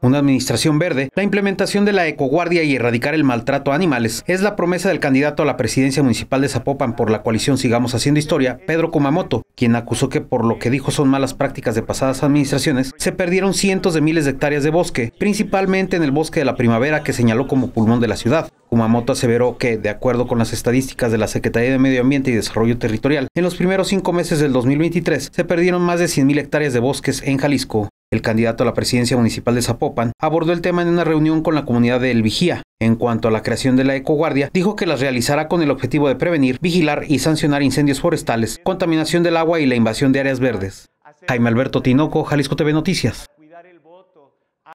Una administración verde, la implementación de la ecoguardia y erradicar el maltrato a animales es la promesa del candidato a la presidencia municipal de Zapopan por la coalición Sigamos Haciendo Historia, Pedro Kumamoto, quien acusó que por lo que dijo son malas prácticas de pasadas administraciones, se perdieron cientos de miles de hectáreas de bosque, principalmente en el bosque de la primavera que señaló como pulmón de la ciudad. Kumamoto aseveró que, de acuerdo con las estadísticas de la Secretaría de Medio Ambiente y Desarrollo Territorial, en los primeros cinco meses del 2023 se perdieron más de 100.000 hectáreas de bosques en Jalisco. El candidato a la presidencia municipal de Zapopan abordó el tema en una reunión con la comunidad de El Vigía. En cuanto a la creación de la Ecoguardia, dijo que las realizará con el objetivo de prevenir, vigilar y sancionar incendios forestales, contaminación del agua y la invasión de áreas verdes. Jaime Alberto Tinoco, Jalisco TV Noticias.